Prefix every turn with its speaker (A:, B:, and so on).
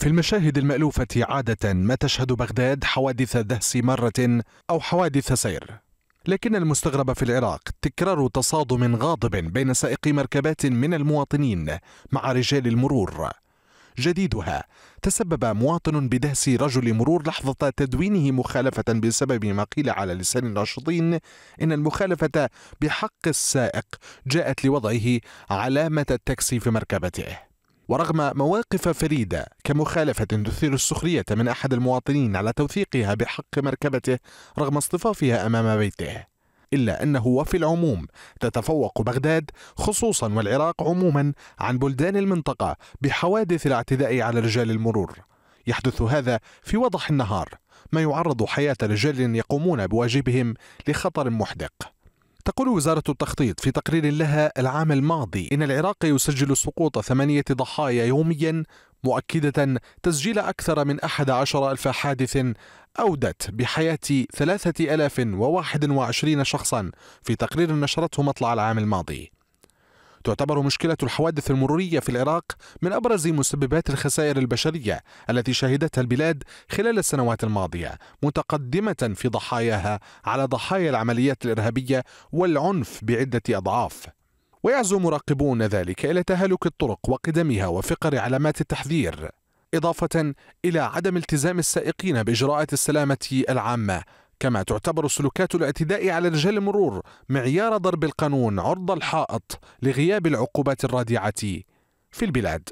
A: في المشاهد المألوفة عادة ما تشهد بغداد حوادث دهس مرة أو حوادث سير لكن المستغرب في العراق تكرار تصادم غاضب بين سائقي مركبات من المواطنين مع رجال المرور جديدها تسبب مواطن بدهس رجل مرور لحظة تدوينه مخالفة بسبب ما قيل على لسان الناشطين إن المخالفة بحق السائق جاءت لوضعه علامة التاكسي في مركبته ورغم مواقف فريدة كمخالفة تثير السخرية من أحد المواطنين على توثيقها بحق مركبته رغم اصطفافها أمام بيته إلا أنه وفي العموم تتفوق بغداد خصوصا والعراق عموما عن بلدان المنطقة بحوادث الاعتداء على رجال المرور يحدث هذا في وضح النهار ما يعرض حياة رجال يقومون بواجبهم لخطر محدق تقول وزارة التخطيط في تقرير لها العام الماضي إن العراق يسجل سقوط ثمانية ضحايا يوميا مؤكدة تسجيل أكثر من أحد عشر ألف حادث أودت بحياة ثلاثة ألاف وواحد وعشرين شخصا في تقرير نشرته مطلع العام الماضي تعتبر مشكلة الحوادث المرورية في العراق من أبرز مسببات الخسائر البشرية التي شهدتها البلاد خلال السنوات الماضية متقدمة في ضحاياها على ضحايا العمليات الإرهابية والعنف بعدة أضعاف ويعزو مراقبون ذلك إلى تهالك الطرق وقدمها وفقر علامات التحذير إضافة إلى عدم التزام السائقين بإجراءات السلامة العامة كما تعتبر السلوكات الاعتداء على رجال المرور معيار ضرب القانون عرض الحائط لغياب العقوبات الرادعة في البلاد